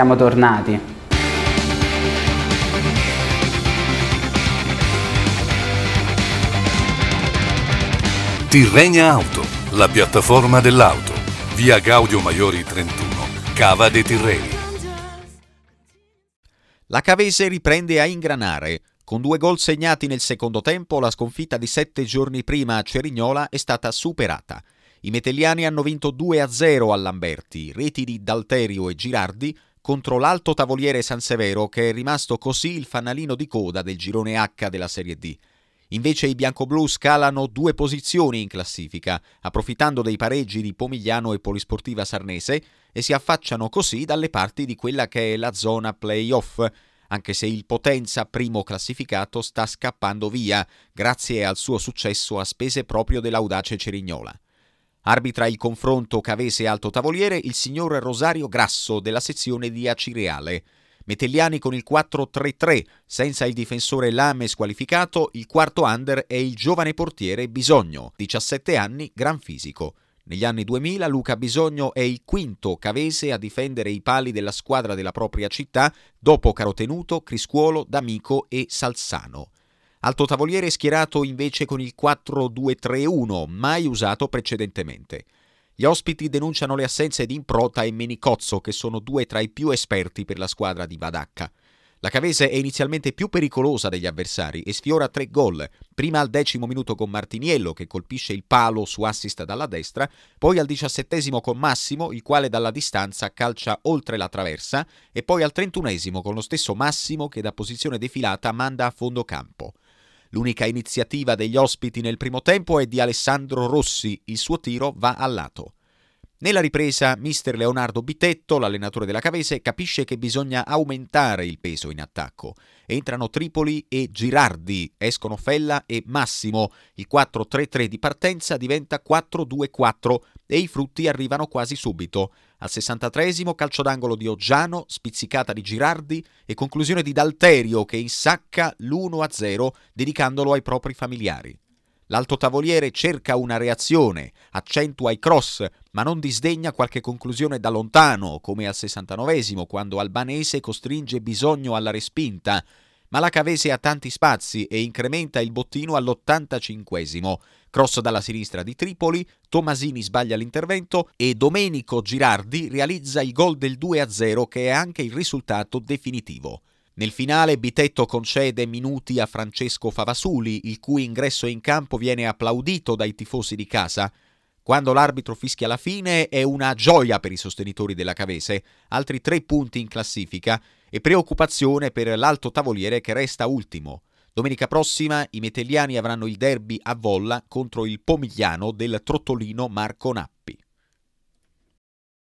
siamo tornati. Tirrenia Auto, la piattaforma dell'auto. Via Gaudio Maiori 31, Cava dei Tirreni. La Cavese riprende a ingranare. Con due gol segnati nel secondo tempo, la sconfitta di sette giorni prima a Cerignola è stata superata. I metelliani hanno vinto 2-0 a Lamberti, reti di Dalterio e Girardi, contro l'alto tavoliere San Severo che è rimasto così il fanalino di coda del girone H della Serie D. Invece i biancoblù scalano due posizioni in classifica, approfittando dei pareggi di Pomigliano e Polisportiva Sarnese e si affacciano così dalle parti di quella che è la zona playoff, anche se il Potenza primo classificato sta scappando via grazie al suo successo a spese proprio dell'audace Cerignola. Arbitra il confronto Cavese alto tavoliere il signor Rosario Grasso della sezione di Acireale. Metelliani con il 4-3-3, senza il difensore Lame squalificato, il quarto under è il giovane portiere Bisogno, 17 anni, gran fisico. Negli anni 2000 Luca Bisogno è il quinto cavese a difendere i pali della squadra della propria città dopo Carotenuto, Criscuolo, D'Amico e Salzano. Alto tavoliere schierato invece con il 4-2-3-1, mai usato precedentemente. Gli ospiti denunciano le assenze di Improta e Menicozzo, che sono due tra i più esperti per la squadra di Badacca. La Cavese è inizialmente più pericolosa degli avversari e sfiora tre gol, prima al decimo minuto con Martiniello che colpisce il palo su assist dalla destra, poi al diciassettesimo con Massimo il quale dalla distanza calcia oltre la traversa e poi al trentunesimo con lo stesso Massimo che da posizione defilata manda a fondo campo. L'unica iniziativa degli ospiti nel primo tempo è di Alessandro Rossi, il suo tiro va a lato. Nella ripresa, mister Leonardo Bitetto, l'allenatore della Cavese, capisce che bisogna aumentare il peso in attacco. Entrano Tripoli e Girardi, escono Fella e Massimo. Il 4-3-3 di partenza diventa 4-2-4 e i frutti arrivano quasi subito. Al 63 calcio d'angolo di Oggiano, spizzicata di Girardi e conclusione di D'Alterio che insacca l'1-0 dedicandolo ai propri familiari. L'alto tavoliere cerca una reazione, accentua i cross, ma non disdegna qualche conclusione da lontano, come al 69 quando Albanese costringe Bisogno alla respinta. Ma la Cavese ha tanti spazi e incrementa il bottino all'85. Cross dalla sinistra di Tripoli, Tomasini sbaglia l'intervento e Domenico Girardi realizza il gol del 2-0 che è anche il risultato definitivo. Nel finale Bitetto concede minuti a Francesco Favasuli, il cui ingresso in campo viene applaudito dai tifosi di casa. Quando l'arbitro fischia la fine è una gioia per i sostenitori della Cavese, altri tre punti in classifica e preoccupazione per l'alto tavoliere che resta ultimo. Domenica prossima i metelliani avranno il derby a Volla contro il Pomigliano del Trottolino Marco Nappi.